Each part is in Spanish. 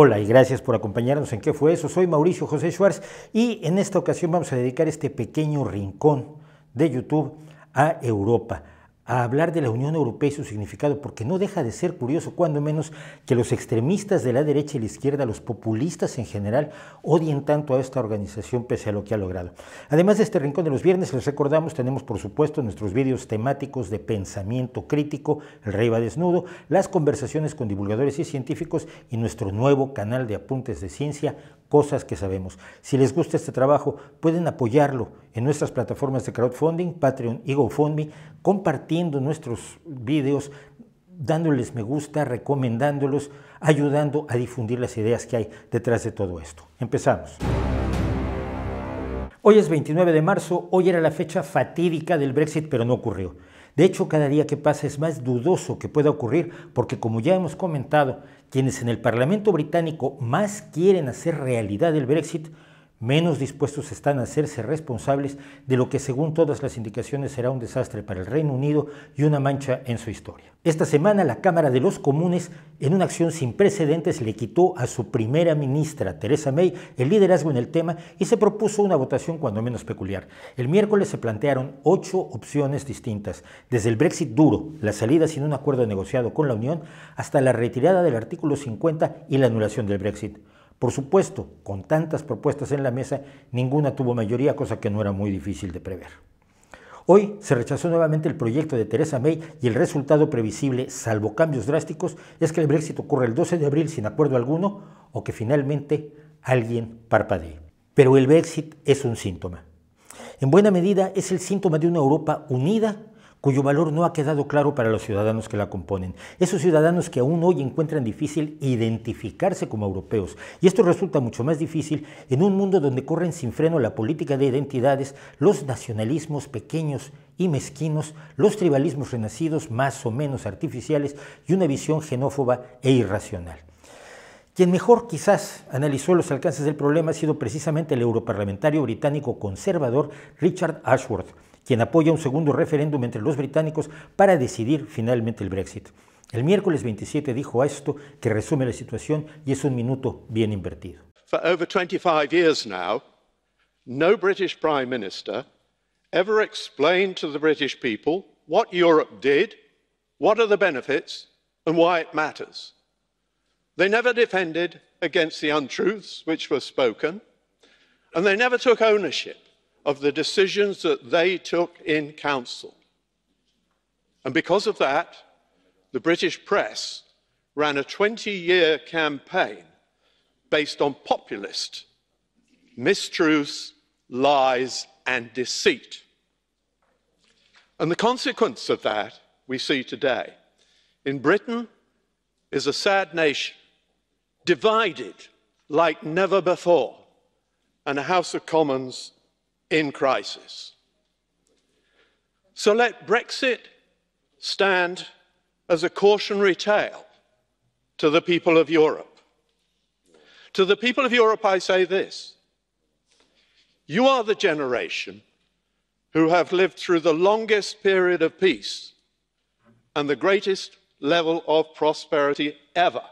Hola y gracias por acompañarnos en ¿Qué fue eso? Soy Mauricio José Schwartz y en esta ocasión vamos a dedicar este pequeño rincón de YouTube a Europa a hablar de la Unión Europea y su significado, porque no deja de ser curioso, cuando menos, que los extremistas de la derecha y la izquierda, los populistas en general, odien tanto a esta organización pese a lo que ha logrado. Además de este rincón de los viernes, les recordamos, tenemos por supuesto nuestros vídeos temáticos de pensamiento crítico, El Rey va desnudo, las conversaciones con divulgadores y científicos y nuestro nuevo canal de apuntes de ciencia cosas que sabemos. Si les gusta este trabajo, pueden apoyarlo en nuestras plataformas de crowdfunding, Patreon y GoFundMe, compartiendo nuestros videos, dándoles me gusta, recomendándolos, ayudando a difundir las ideas que hay detrás de todo esto. Empezamos. Hoy es 29 de marzo, hoy era la fecha fatídica del Brexit, pero no ocurrió. De hecho, cada día que pasa es más dudoso que pueda ocurrir, porque como ya hemos comentado, quienes en el Parlamento británico más quieren hacer realidad el Brexit menos dispuestos están a hacerse responsables de lo que según todas las indicaciones será un desastre para el Reino Unido y una mancha en su historia. Esta semana la Cámara de los Comunes, en una acción sin precedentes, le quitó a su primera ministra, Teresa May, el liderazgo en el tema y se propuso una votación cuando menos peculiar. El miércoles se plantearon ocho opciones distintas, desde el Brexit duro, la salida sin un acuerdo negociado con la Unión, hasta la retirada del artículo 50 y la anulación del Brexit. Por supuesto, con tantas propuestas en la mesa, ninguna tuvo mayoría, cosa que no era muy difícil de prever. Hoy se rechazó nuevamente el proyecto de Teresa May y el resultado previsible, salvo cambios drásticos, es que el Brexit ocurra el 12 de abril sin acuerdo alguno o que finalmente alguien parpadee. Pero el Brexit es un síntoma. En buena medida es el síntoma de una Europa unida cuyo valor no ha quedado claro para los ciudadanos que la componen. Esos ciudadanos que aún hoy encuentran difícil identificarse como europeos. Y esto resulta mucho más difícil en un mundo donde corren sin freno la política de identidades, los nacionalismos pequeños y mezquinos, los tribalismos renacidos más o menos artificiales y una visión xenófoba e irracional. Quien mejor quizás analizó los alcances del problema ha sido precisamente el europarlamentario británico conservador Richard Ashworth, quien apoya un segundo referéndum entre los británicos para decidir finalmente el Brexit. El miércoles 27 dijo esto que resume la situación y es un minuto bien invertido. For over 25 years now, no British Prime Minister ever explained to the British people what Europe did, what are the benefits, and why it matters. They never defended against the untruths which were spoken, and they never took ownership of the decisions that they took in council. And because of that, the British press ran a 20 year campaign based on populist mistruths, lies, and deceit. And the consequence of that we see today. In Britain is a sad nation, divided like never before, and a House of Commons in crisis. So let Brexit stand as a cautionary tale to the people of Europe. To the people of Europe, I say this you are the generation who have lived through the longest period of peace and the greatest level of prosperity ever.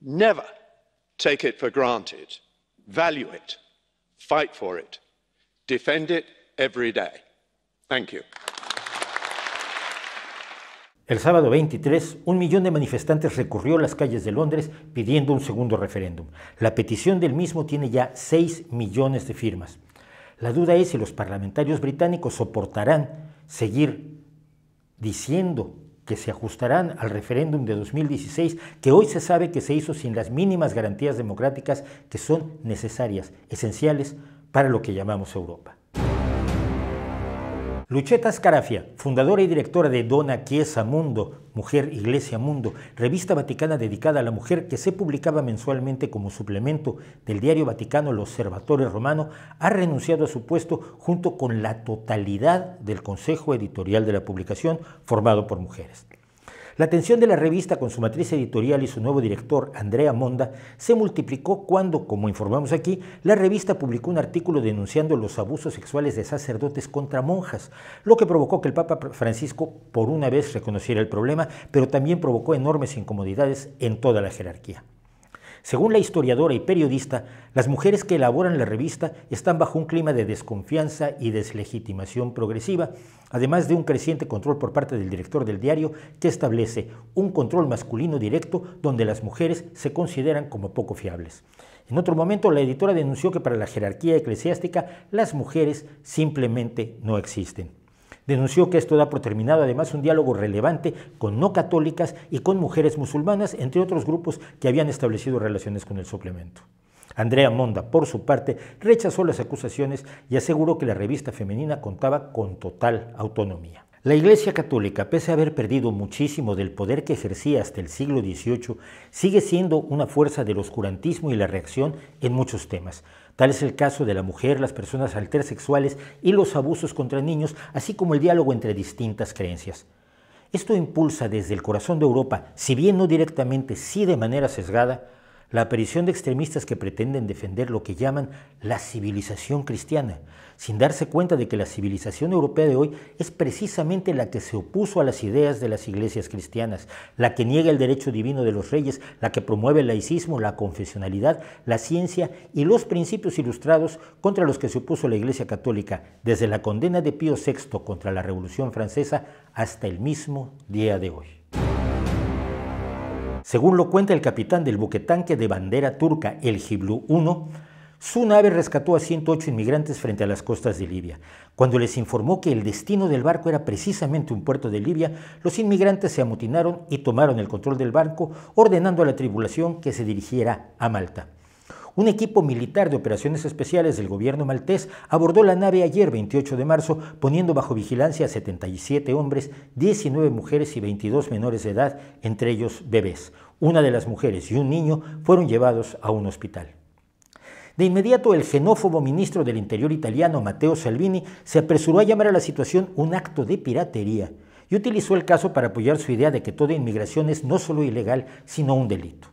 Never take it for granted. Value it. Fight for it. Defend it every day. Thank El sábado 23, un millón de manifestantes recurrió las calles de Londres pidiendo un segundo referéndum. La petición del mismo tiene ya 6 millones de firmas. La duda es si los parlamentarios británicos soportarán seguir diciendo que se ajustarán al referéndum de 2016, que hoy se sabe que se hizo sin las mínimas garantías democráticas que son necesarias, esenciales para lo que llamamos Europa. Lucheta Scarafia, fundadora y directora de Dona Chiesa Mundo, Mujer Iglesia Mundo, revista vaticana dedicada a la mujer que se publicaba mensualmente como suplemento del diario vaticano El Observatorio Romano, ha renunciado a su puesto junto con la totalidad del consejo editorial de la publicación formado por mujeres. La atención de la revista con su matriz editorial y su nuevo director, Andrea Monda, se multiplicó cuando, como informamos aquí, la revista publicó un artículo denunciando los abusos sexuales de sacerdotes contra monjas, lo que provocó que el Papa Francisco por una vez reconociera el problema, pero también provocó enormes incomodidades en toda la jerarquía. Según la historiadora y periodista, las mujeres que elaboran la revista están bajo un clima de desconfianza y deslegitimación progresiva, además de un creciente control por parte del director del diario que establece un control masculino directo donde las mujeres se consideran como poco fiables. En otro momento, la editora denunció que para la jerarquía eclesiástica las mujeres simplemente no existen. Denunció que esto da por terminado además un diálogo relevante con no católicas y con mujeres musulmanas, entre otros grupos que habían establecido relaciones con el suplemento. Andrea Monda, por su parte, rechazó las acusaciones y aseguró que la revista femenina contaba con total autonomía. La Iglesia Católica, pese a haber perdido muchísimo del poder que ejercía hasta el siglo XVIII, sigue siendo una fuerza del oscurantismo y la reacción en muchos temas. Tal es el caso de la mujer, las personas altersexuales y los abusos contra niños, así como el diálogo entre distintas creencias. Esto impulsa desde el corazón de Europa, si bien no directamente, sí de manera sesgada, la aparición de extremistas que pretenden defender lo que llaman la civilización cristiana, sin darse cuenta de que la civilización europea de hoy es precisamente la que se opuso a las ideas de las iglesias cristianas, la que niega el derecho divino de los reyes, la que promueve el laicismo, la confesionalidad, la ciencia y los principios ilustrados contra los que se opuso la Iglesia Católica, desde la condena de Pío VI contra la Revolución Francesa hasta el mismo día de hoy. Según lo cuenta el capitán del buquetanque de bandera turca, el Giblu 1, su nave rescató a 108 inmigrantes frente a las costas de Libia. Cuando les informó que el destino del barco era precisamente un puerto de Libia, los inmigrantes se amotinaron y tomaron el control del barco, ordenando a la tripulación que se dirigiera a Malta. Un equipo militar de operaciones especiales del gobierno maltés abordó la nave ayer 28 de marzo poniendo bajo vigilancia a 77 hombres, 19 mujeres y 22 menores de edad, entre ellos bebés. Una de las mujeres y un niño fueron llevados a un hospital. De inmediato, el xenófobo ministro del Interior italiano, Matteo Salvini, se apresuró a llamar a la situación un acto de piratería y utilizó el caso para apoyar su idea de que toda inmigración es no solo ilegal, sino un delito.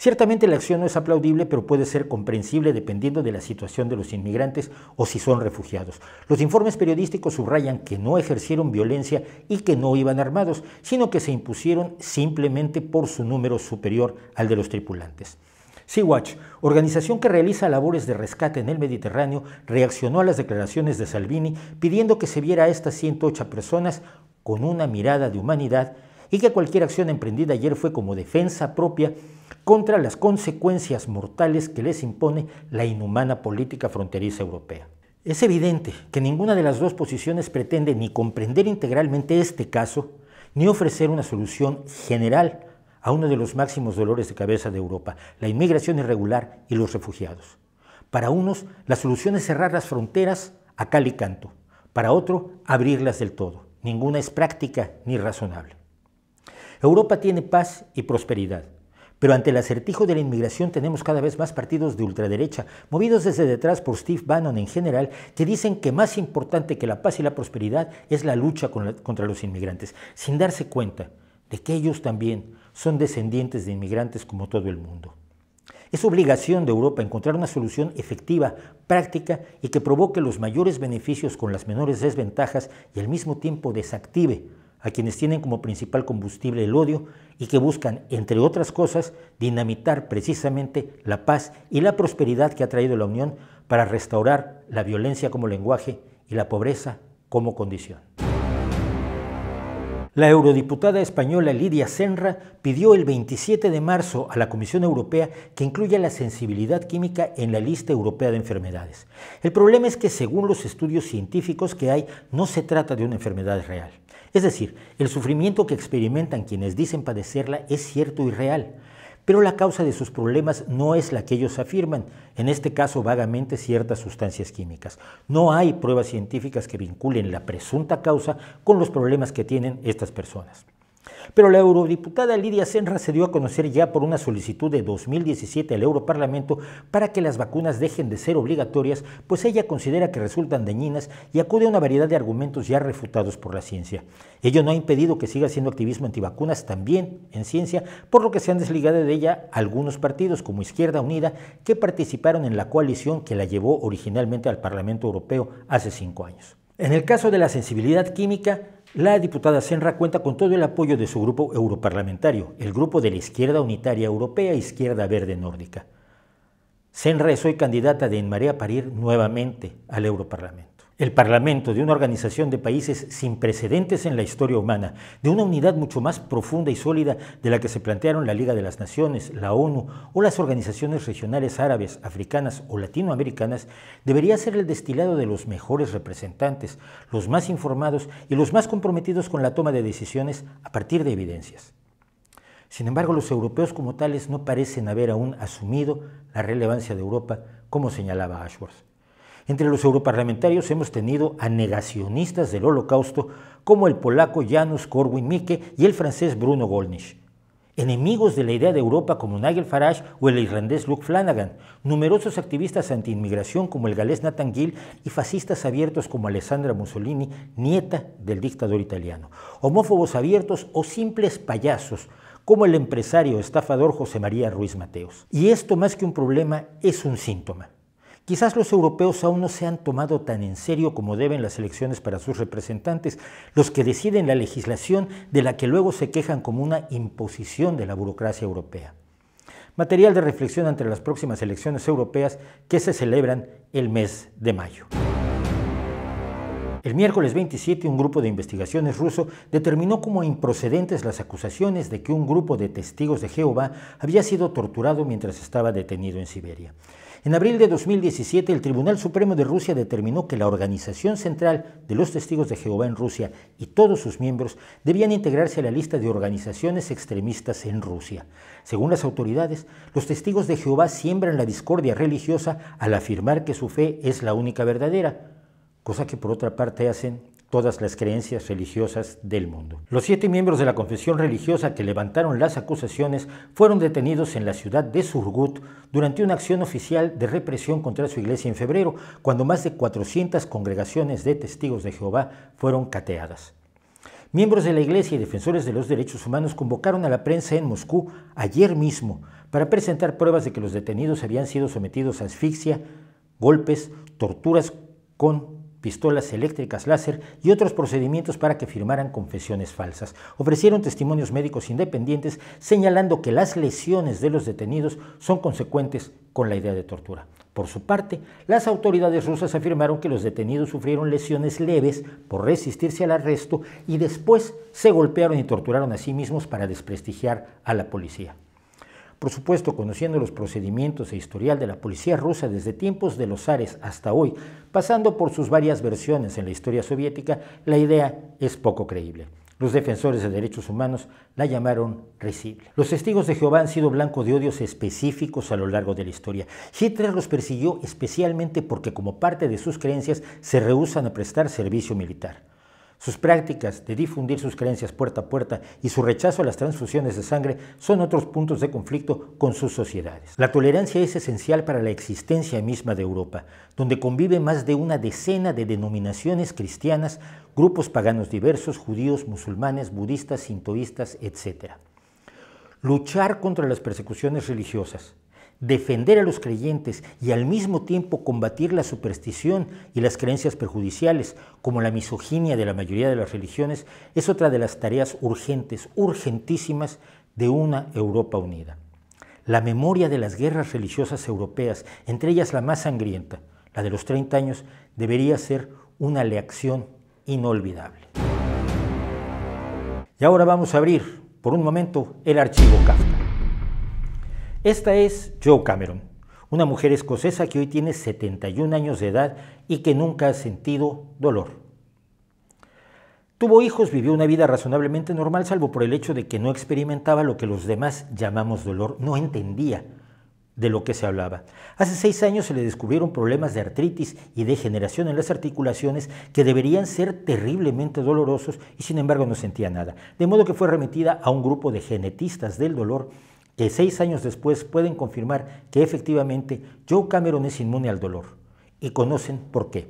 Ciertamente la acción no es aplaudible, pero puede ser comprensible dependiendo de la situación de los inmigrantes o si son refugiados. Los informes periodísticos subrayan que no ejercieron violencia y que no iban armados, sino que se impusieron simplemente por su número superior al de los tripulantes. Sea-Watch, organización que realiza labores de rescate en el Mediterráneo, reaccionó a las declaraciones de Salvini pidiendo que se viera a estas 108 personas con una mirada de humanidad y que cualquier acción emprendida ayer fue como defensa propia contra las consecuencias mortales que les impone la inhumana política fronteriza europea. Es evidente que ninguna de las dos posiciones pretende ni comprender integralmente este caso, ni ofrecer una solución general a uno de los máximos dolores de cabeza de Europa, la inmigración irregular y los refugiados. Para unos, la solución es cerrar las fronteras a cal y canto, para otro, abrirlas del todo. Ninguna es práctica ni razonable. Europa tiene paz y prosperidad. Pero ante el acertijo de la inmigración tenemos cada vez más partidos de ultraderecha, movidos desde detrás por Steve Bannon en general, que dicen que más importante que la paz y la prosperidad es la lucha contra los inmigrantes, sin darse cuenta de que ellos también son descendientes de inmigrantes como todo el mundo. Es obligación de Europa encontrar una solución efectiva, práctica y que provoque los mayores beneficios con las menores desventajas y al mismo tiempo desactive a quienes tienen como principal combustible el odio y que buscan, entre otras cosas, dinamitar precisamente la paz y la prosperidad que ha traído la Unión para restaurar la violencia como lenguaje y la pobreza como condición. La eurodiputada española Lidia Senra pidió el 27 de marzo a la Comisión Europea que incluya la sensibilidad química en la lista europea de enfermedades. El problema es que según los estudios científicos que hay, no se trata de una enfermedad real. Es decir, el sufrimiento que experimentan quienes dicen padecerla es cierto y real, pero la causa de sus problemas no es la que ellos afirman, en este caso vagamente ciertas sustancias químicas. No hay pruebas científicas que vinculen la presunta causa con los problemas que tienen estas personas. Pero la eurodiputada Lidia Senra se dio a conocer ya por una solicitud de 2017 al Europarlamento para que las vacunas dejen de ser obligatorias, pues ella considera que resultan dañinas y acude a una variedad de argumentos ya refutados por la ciencia. Ello no ha impedido que siga siendo activismo antivacunas también en ciencia, por lo que se han desligado de ella algunos partidos como Izquierda Unida que participaron en la coalición que la llevó originalmente al Parlamento Europeo hace cinco años. En el caso de la sensibilidad química, la diputada Senra cuenta con todo el apoyo de su grupo europarlamentario, el grupo de la Izquierda Unitaria Europea Izquierda Verde Nórdica. Senra es hoy candidata de En Parir nuevamente al Europarlamento. El Parlamento de una organización de países sin precedentes en la historia humana, de una unidad mucho más profunda y sólida de la que se plantearon la Liga de las Naciones, la ONU o las organizaciones regionales árabes, africanas o latinoamericanas, debería ser el destilado de los mejores representantes, los más informados y los más comprometidos con la toma de decisiones a partir de evidencias. Sin embargo, los europeos como tales no parecen haber aún asumido la relevancia de Europa, como señalaba Ashworth. Entre los europarlamentarios hemos tenido a negacionistas del holocausto como el polaco Janusz Korwin-Mikke y el francés Bruno Gollnisch. Enemigos de la idea de Europa como Nigel Farage o el irlandés Luke Flanagan, numerosos activistas antiinmigración como el galés Nathan Gill y fascistas abiertos como Alessandra Mussolini, nieta del dictador italiano, homófobos abiertos o simples payasos como el empresario estafador José María Ruiz Mateos. Y esto más que un problema es un síntoma. Quizás los europeos aún no se han tomado tan en serio como deben las elecciones para sus representantes, los que deciden la legislación de la que luego se quejan como una imposición de la burocracia europea. Material de reflexión ante las próximas elecciones europeas que se celebran el mes de mayo. El miércoles 27, un grupo de investigaciones ruso determinó como improcedentes las acusaciones de que un grupo de testigos de Jehová había sido torturado mientras estaba detenido en Siberia. En abril de 2017, el Tribunal Supremo de Rusia determinó que la Organización Central de los Testigos de Jehová en Rusia y todos sus miembros debían integrarse a la lista de organizaciones extremistas en Rusia. Según las autoridades, los testigos de Jehová siembran la discordia religiosa al afirmar que su fe es la única verdadera, cosa que por otra parte hacen todas las creencias religiosas del mundo. Los siete miembros de la confesión religiosa que levantaron las acusaciones fueron detenidos en la ciudad de Surgut durante una acción oficial de represión contra su iglesia en febrero, cuando más de 400 congregaciones de testigos de Jehová fueron cateadas. Miembros de la Iglesia y defensores de los derechos humanos convocaron a la prensa en Moscú ayer mismo para presentar pruebas de que los detenidos habían sido sometidos a asfixia, golpes, torturas con pistolas eléctricas láser y otros procedimientos para que firmaran confesiones falsas. Ofrecieron testimonios médicos independientes señalando que las lesiones de los detenidos son consecuentes con la idea de tortura. Por su parte, las autoridades rusas afirmaron que los detenidos sufrieron lesiones leves por resistirse al arresto y después se golpearon y torturaron a sí mismos para desprestigiar a la policía. Por supuesto, conociendo los procedimientos e historial de la policía rusa desde tiempos de los zares hasta hoy, pasando por sus varias versiones en la historia soviética, la idea es poco creíble. Los defensores de derechos humanos la llamaron risible. Los testigos de Jehová han sido blanco de odios específicos a lo largo de la historia. Hitler los persiguió especialmente porque como parte de sus creencias se rehusan a prestar servicio militar. Sus prácticas de difundir sus creencias puerta a puerta y su rechazo a las transfusiones de sangre son otros puntos de conflicto con sus sociedades. La tolerancia es esencial para la existencia misma de Europa, donde convive más de una decena de denominaciones cristianas, grupos paganos diversos, judíos, musulmanes, budistas, sintoístas, etc. Luchar contra las persecuciones religiosas, defender a los creyentes y al mismo tiempo combatir la superstición y las creencias perjudiciales, como la misoginia de la mayoría de las religiones, es otra de las tareas urgentes, urgentísimas de una Europa unida. La memoria de las guerras religiosas europeas, entre ellas la más sangrienta, la de los 30 años, debería ser una lección inolvidable. Y ahora vamos a abrir, por un momento, el archivo Kafka. Esta es Joe Cameron, una mujer escocesa que hoy tiene 71 años de edad y que nunca ha sentido dolor. Tuvo hijos, vivió una vida razonablemente normal, salvo por el hecho de que no experimentaba lo que los demás llamamos dolor, no entendía de lo que se hablaba. Hace seis años se le descubrieron problemas de artritis y degeneración en las articulaciones que deberían ser terriblemente dolorosos y sin embargo no sentía nada. De modo que fue remitida a un grupo de genetistas del dolor que seis años después pueden confirmar que efectivamente Joe Cameron es inmune al dolor. Y conocen por qué.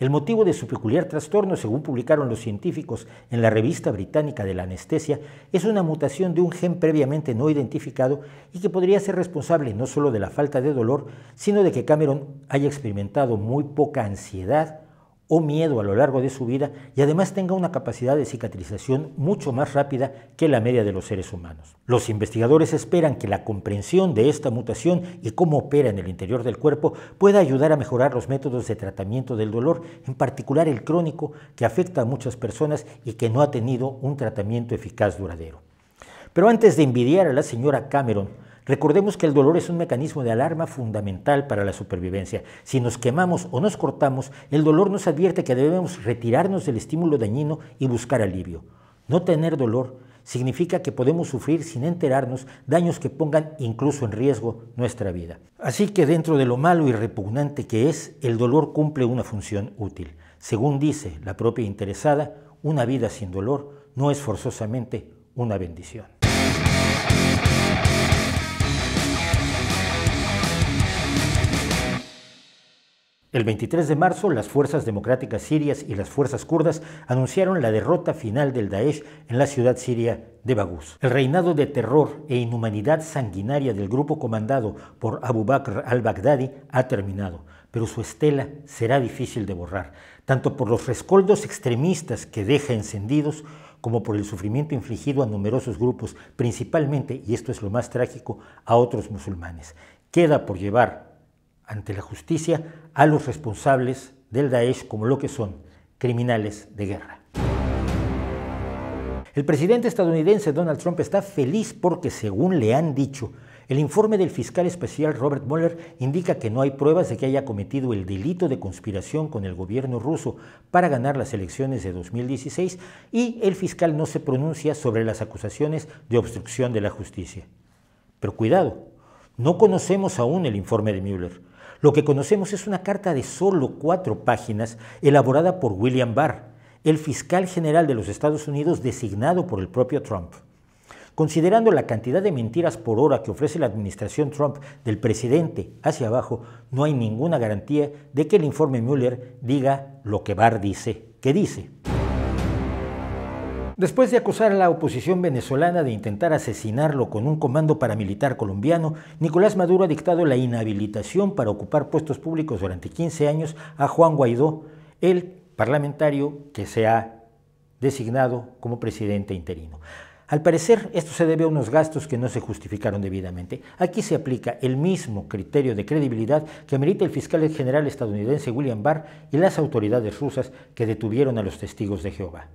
El motivo de su peculiar trastorno, según publicaron los científicos en la revista británica de la anestesia, es una mutación de un gen previamente no identificado y que podría ser responsable no solo de la falta de dolor, sino de que Cameron haya experimentado muy poca ansiedad, o miedo a lo largo de su vida y además tenga una capacidad de cicatrización mucho más rápida que la media de los seres humanos. Los investigadores esperan que la comprensión de esta mutación y cómo opera en el interior del cuerpo pueda ayudar a mejorar los métodos de tratamiento del dolor, en particular el crónico, que afecta a muchas personas y que no ha tenido un tratamiento eficaz duradero. Pero antes de envidiar a la señora Cameron, Recordemos que el dolor es un mecanismo de alarma fundamental para la supervivencia. Si nos quemamos o nos cortamos, el dolor nos advierte que debemos retirarnos del estímulo dañino y buscar alivio. No tener dolor significa que podemos sufrir sin enterarnos daños que pongan incluso en riesgo nuestra vida. Así que dentro de lo malo y repugnante que es, el dolor cumple una función útil. Según dice la propia interesada, una vida sin dolor no es forzosamente una bendición. El 23 de marzo, las fuerzas democráticas sirias y las fuerzas kurdas anunciaron la derrota final del Daesh en la ciudad siria de Baguz. El reinado de terror e inhumanidad sanguinaria del grupo comandado por Abu Bakr al-Baghdadi ha terminado, pero su estela será difícil de borrar, tanto por los rescoldos extremistas que deja encendidos como por el sufrimiento infligido a numerosos grupos, principalmente, y esto es lo más trágico, a otros musulmanes. Queda por llevar ante la justicia a los responsables del Daesh como lo que son criminales de guerra. El presidente estadounidense Donald Trump está feliz porque, según le han dicho, el informe del fiscal especial Robert Mueller indica que no hay pruebas de que haya cometido el delito de conspiración con el gobierno ruso para ganar las elecciones de 2016 y el fiscal no se pronuncia sobre las acusaciones de obstrucción de la justicia. Pero cuidado, no conocemos aún el informe de Mueller. Lo que conocemos es una carta de solo cuatro páginas elaborada por William Barr, el fiscal general de los Estados Unidos designado por el propio Trump. Considerando la cantidad de mentiras por hora que ofrece la administración Trump del presidente hacia abajo, no hay ninguna garantía de que el informe Mueller diga lo que Barr dice que dice. Después de acusar a la oposición venezolana de intentar asesinarlo con un comando paramilitar colombiano, Nicolás Maduro ha dictado la inhabilitación para ocupar puestos públicos durante 15 años a Juan Guaidó, el parlamentario que se ha designado como presidente interino. Al parecer, esto se debe a unos gastos que no se justificaron debidamente. Aquí se aplica el mismo criterio de credibilidad que amerita el fiscal general estadounidense William Barr y las autoridades rusas que detuvieron a los testigos de Jehová.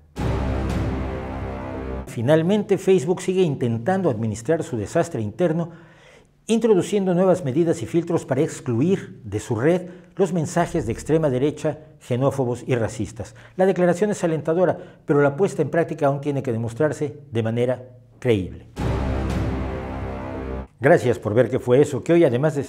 Finalmente, Facebook sigue intentando administrar su desastre interno, introduciendo nuevas medidas y filtros para excluir de su red los mensajes de extrema derecha, xenófobos y racistas. La declaración es alentadora, pero la puesta en práctica aún tiene que demostrarse de manera creíble. Gracias por ver qué fue eso, que hoy además de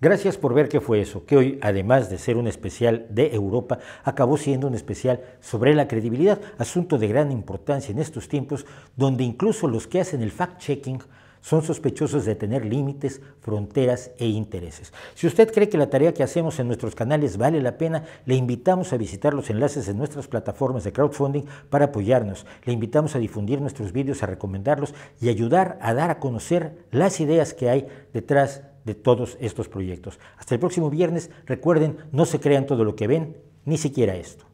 Gracias por ver qué fue eso, que hoy, además de ser un especial de Europa, acabó siendo un especial sobre la credibilidad, asunto de gran importancia en estos tiempos, donde incluso los que hacen el fact-checking son sospechosos de tener límites, fronteras e intereses. Si usted cree que la tarea que hacemos en nuestros canales vale la pena, le invitamos a visitar los enlaces en nuestras plataformas de crowdfunding para apoyarnos. Le invitamos a difundir nuestros vídeos, a recomendarlos y ayudar a dar a conocer las ideas que hay detrás de todos estos proyectos. Hasta el próximo viernes, recuerden, no se crean todo lo que ven, ni siquiera esto.